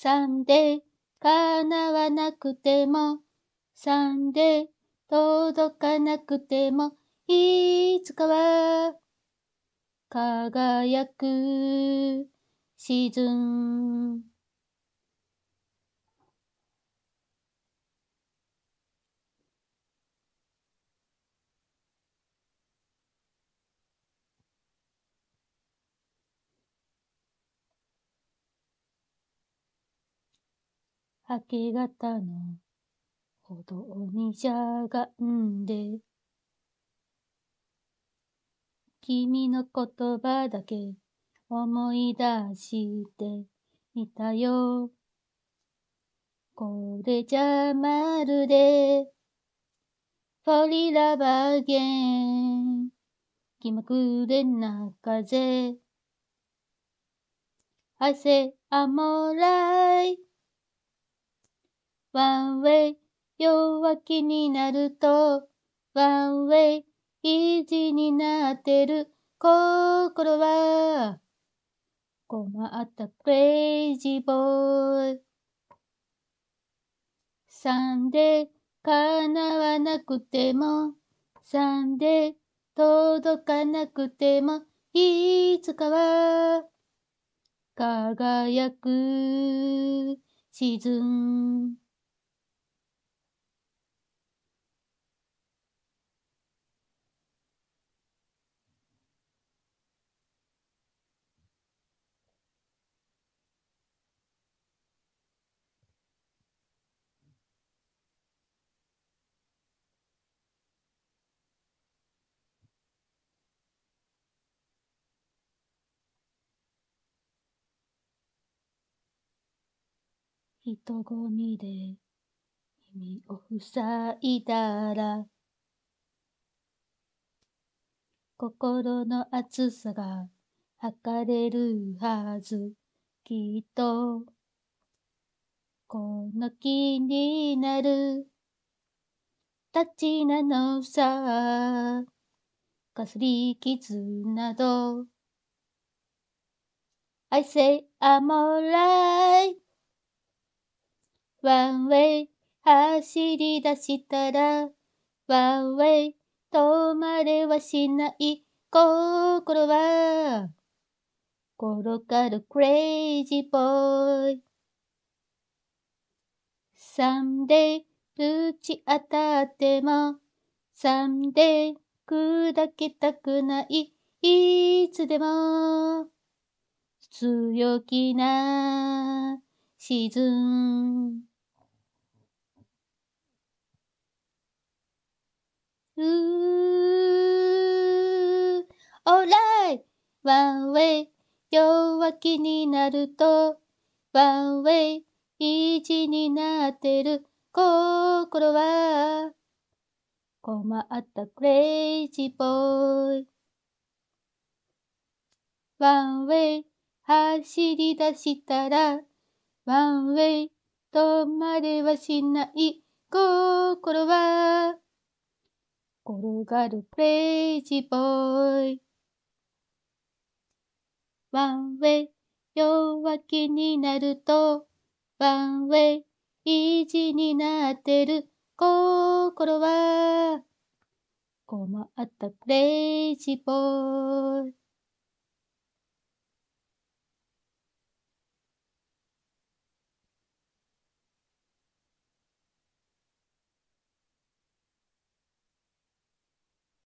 さんで叶わなくても、3で届かなくても、いつかは輝くシーズン。明け方の歩道にしゃがんで、君の言葉だけ思い出していたよ。これじゃまるで、フォリラバーゲン。気まぐれな風。汗あもらい。ワンウェイ弱気になるとワンウェイ意地になってる心は困ったクレイジーボーイサンデー叶わなくてもサンデー届かなくてもいつかは輝く沈ん人混みで耳を塞いだら心の熱さが測れるはずきっとこの気になるたちなのさかすり傷など I say I'm alright ワンウェイ走り出したら、ワンウェイ止まれはしない心は、転がるクレイジーボーイ。サンデーぶち当たっても、サンデー砕けたくない、いつでも、強気な、沈ん。うー、オーライワンウェイ弱気になると、ワンウェイ意地になってる心は、困ったクレイジーボーイ。ワンウェイ走り出したら、ワンウェイ止まれはしない心は、転がるクレイジーボーイ。ワンウェイ、弱気になると、ワンウェイ、意地になってる心は、困ったクレイジーボーイ。